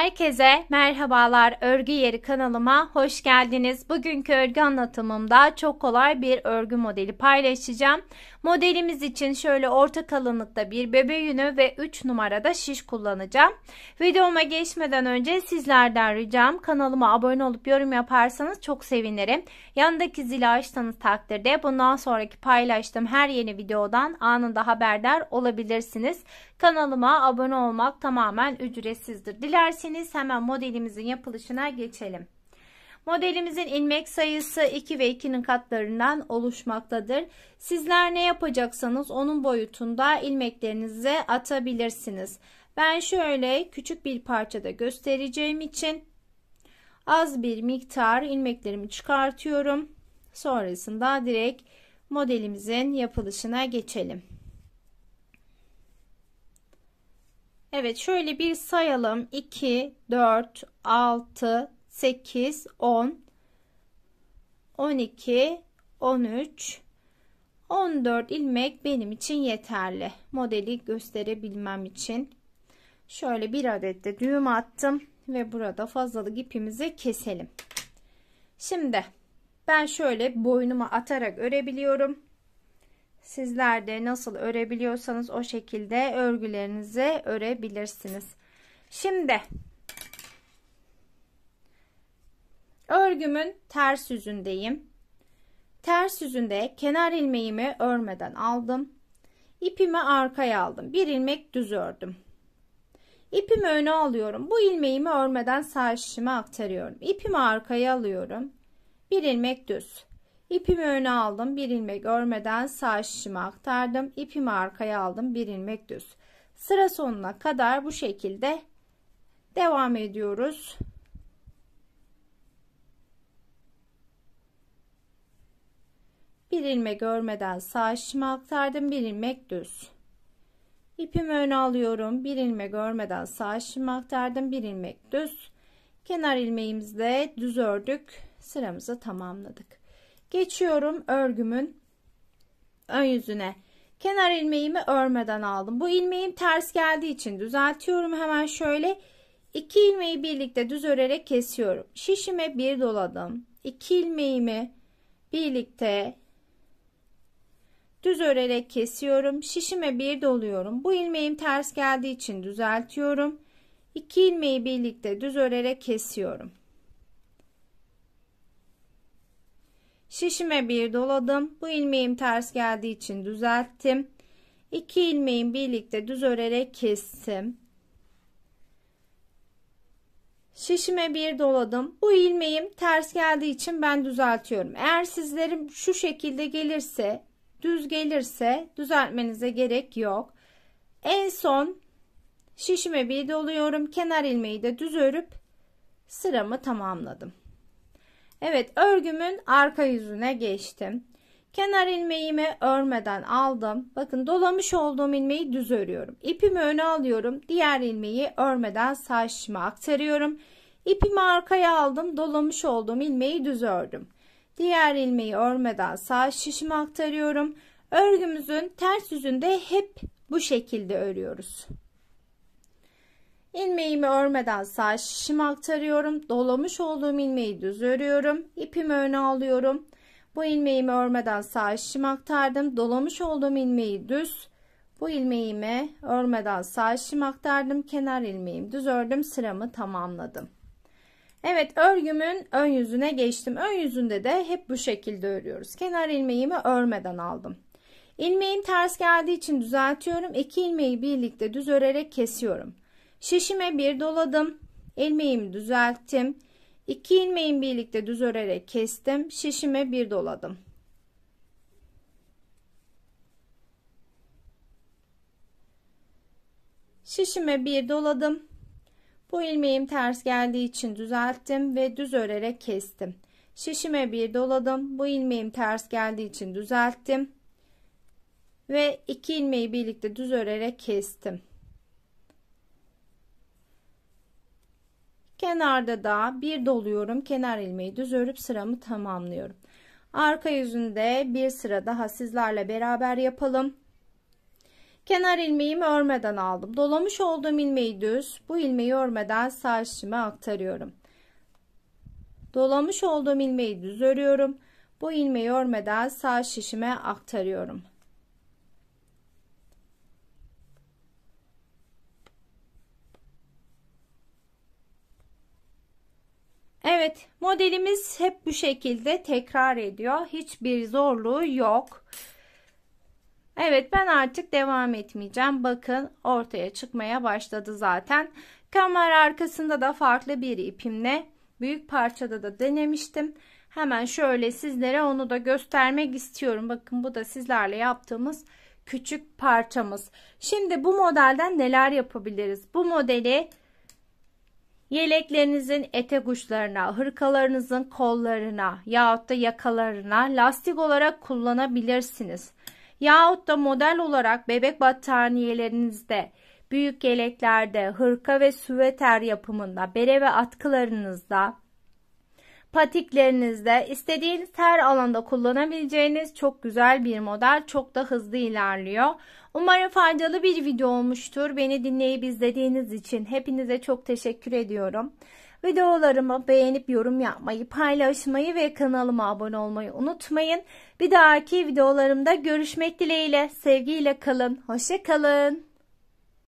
Herkese merhabalar. Örgü Yeri kanalıma hoş geldiniz. Bugünkü örgü anlatımımda çok kolay bir örgü modeli paylaşacağım. Modelimiz için şöyle orta kalınlıkta bir bebe yünü ve 3 numarada şiş kullanacağım. Videoma geçmeden önce sizlerden ricam kanalıma abone olup yorum yaparsanız çok sevinirim. Yanındaki zili açtığınız takdirde bundan sonraki paylaştığım her yeni videodan anında haberdar olabilirsiniz. Kanalıma abone olmak tamamen ücretsizdir. Dilerseniz isterseniz hemen modelimizin yapılışına geçelim. Modelimizin ilmek sayısı 2 ve 2'nin katlarından oluşmaktadır. Sizler ne yapacaksanız onun boyutunda ilmeklerinizi atabilirsiniz. Ben şöyle küçük bir parçada göstereceğim için az bir miktar ilmeklerimi çıkartıyorum. Sonrasında direkt modelimizin yapılışına geçelim. Evet şöyle bir sayalım. 2, 4, 6, 8, 10, 12, 13, 14 ilmek benim için yeterli. Modeli gösterebilmem için. Şöyle bir adet de düğüm attım ve burada fazlalık ipimizi keselim. Şimdi ben şöyle boynuma atarak örebiliyorum. Sizler de nasıl örebiliyorsanız o şekilde örgülerinizi örebilirsiniz. Şimdi örgümün ters yüzündeyim. Ters yüzünde kenar ilmeğimi örmeden aldım. İpimi arkaya aldım. Bir ilmek düz ördüm. İpimi öne alıyorum. Bu ilmeğimi örmeden sağ şişime aktarıyorum. İpimi arkaya alıyorum. Bir ilmek düz. İpimi öne aldım. Bir ilmek örmeden sağ şişimi aktardım. İpimi arkaya aldım. Bir ilmek düz. Sıra sonuna kadar bu şekilde devam ediyoruz. Bir ilmek örmeden sağ şişimi aktardım. Bir ilmek düz. İpimi öne alıyorum. Bir ilmek örmeden sağ şişimi aktardım. Bir ilmek düz. Kenar ilmeğimizde düz ördük. Sıramızı tamamladık. Geçiyorum örgümün ön yüzüne. Kenar ilmeğimi örmeden aldım. Bu ilmeğim ters geldiği için düzeltiyorum hemen şöyle. iki ilmeği birlikte düz örerek kesiyorum. Şişime bir doladım. 2 ilmeğimi birlikte düz örerek kesiyorum. Şişime bir doluyorum. Bu ilmeğim ters geldiği için düzeltiyorum. 2 ilmeği birlikte düz örerek kesiyorum. Şişime bir doladım. Bu ilmeğim ters geldiği için düzelttim. İki ilmeğin birlikte düz örerek kestim. Şişime bir doladım. Bu ilmeğim ters geldiği için ben düzeltiyorum. Eğer sizlerim şu şekilde gelirse, düz gelirse düzeltmenize gerek yok. En son şişime bir doluyorum. Kenar ilmeği de düz örüp sıramı tamamladım. Evet örgümün arka yüzüne geçtim. Kenar ilmeğimi örmeden aldım. Bakın dolamış olduğum ilmeği düz örüyorum. İpimi öne alıyorum. Diğer ilmeği örmeden saçma aktarıyorum. İpimi arkaya aldım. Dolamış olduğum ilmeği düz ördüm. Diğer ilmeği örmeden sağ şişime aktarıyorum. Örgümüzün ters yüzünde hep bu şekilde örüyoruz. Ilmeğimi örmeden sağ şişimi aktarıyorum. Dolamış olduğum ilmeği düz örüyorum. İpimi öne alıyorum. Bu ilmeğimi örmeden sağ şişimi aktardım. Dolamış olduğum ilmeği düz. Bu ilmeğimi örmeden sağ şişimi aktardım. Kenar ilmeğimi düz ördüm. Sıramı tamamladım. Evet örgümün ön yüzüne geçtim. Ön yüzünde de hep bu şekilde örüyoruz. Kenar ilmeğimi örmeden aldım. İlmeğim ters geldiği için düzeltiyorum. İki ilmeği birlikte düz örerek kesiyorum. Şişime bir doladım. Ilmeğimi düzelttim. İki ilmeğin birlikte düz örerek kestim. Şişime bir doladım. Şişime bir doladım. Bu ilmeğim ters geldiği için düzelttim ve düz örerek kestim. Şişime bir doladım. Bu ilmeğim ters geldiği için düzelttim. Ve iki ilmeği birlikte düz örerek kestim. Kenarda da bir doluyorum. Kenar ilmeği düz örüp sıramı tamamlıyorum. Arka yüzünde bir sıra daha sizlerle beraber yapalım. Kenar ilmeğimi örmeden aldım. Dolamış olduğum ilmeği düz, bu ilmeği örmeden sağ şişime aktarıyorum. Dolamış olduğum ilmeği düz örüyorum. Bu ilmeği örmeden sağ şişime aktarıyorum. Evet modelimiz hep bu şekilde tekrar ediyor. Hiçbir zorluğu yok. Evet ben artık devam etmeyeceğim. Bakın ortaya çıkmaya başladı zaten. Kamera arkasında da farklı bir ipimle büyük parçada da denemiştim. Hemen şöyle sizlere onu da göstermek istiyorum. Bakın bu da sizlerle yaptığımız küçük parçamız. Şimdi bu modelden neler yapabiliriz? Bu modeli Yeleklerinizin etek uçlarına, hırkalarınızın kollarına yahut da yakalarına lastik olarak kullanabilirsiniz. Yahut da model olarak bebek battaniyelerinizde, büyük yeleklerde, hırka ve süveter yapımında, bere ve atkılarınızda, Patiklerinizde istediğiniz her alanda kullanabileceğiniz çok güzel bir model. Çok da hızlı ilerliyor. Umarım faydalı bir video olmuştur. Beni dinleyip izlediğiniz için hepinize çok teşekkür ediyorum. Videolarımı beğenip yorum yapmayı, paylaşmayı ve kanalıma abone olmayı unutmayın. Bir dahaki videolarımda görüşmek dileğiyle. Sevgiyle kalın. Hoşçakalın.